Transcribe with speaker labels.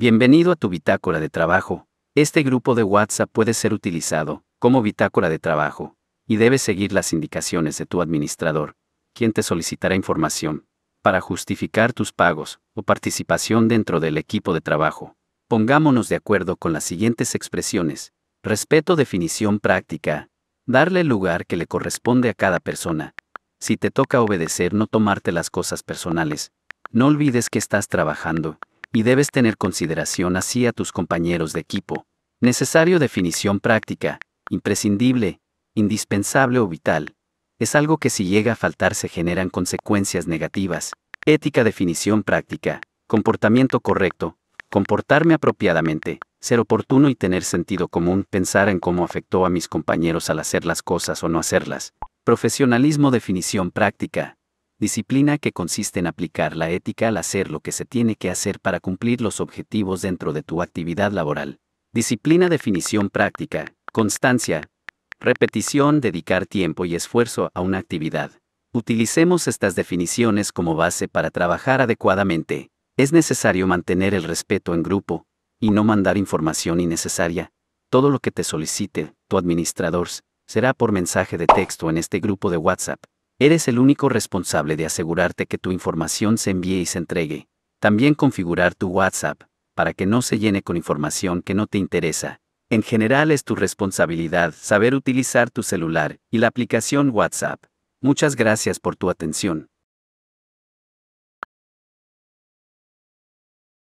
Speaker 1: Bienvenido a tu bitácora de trabajo. Este grupo de WhatsApp puede ser utilizado como bitácora de trabajo y debes seguir las indicaciones de tu administrador, quien te solicitará información para justificar tus pagos o participación dentro del equipo de trabajo. Pongámonos de acuerdo con las siguientes expresiones. Respeto definición práctica. Darle el lugar que le corresponde a cada persona. Si te toca obedecer no tomarte las cosas personales. No olvides que estás trabajando y debes tener consideración así a tus compañeros de equipo. Necesario definición práctica, imprescindible, indispensable o vital. Es algo que si llega a faltar se generan consecuencias negativas. Ética definición práctica, comportamiento correcto, comportarme apropiadamente, ser oportuno y tener sentido común, pensar en cómo afectó a mis compañeros al hacer las cosas o no hacerlas. Profesionalismo definición práctica, disciplina que consiste en aplicar la ética al hacer lo que se tiene que hacer para cumplir los objetivos dentro de tu actividad laboral. Disciplina definición práctica, constancia, repetición, dedicar tiempo y esfuerzo a una actividad. Utilicemos estas definiciones como base para trabajar adecuadamente. Es necesario mantener el respeto en grupo y no mandar información innecesaria. Todo lo que te solicite tu administrador será por mensaje de texto en este grupo de WhatsApp. Eres el único responsable de asegurarte que tu información se envíe y se entregue. También configurar tu WhatsApp para que no se llene con información que no te interesa. En general es tu responsabilidad saber utilizar tu celular y la aplicación WhatsApp. Muchas gracias por tu atención.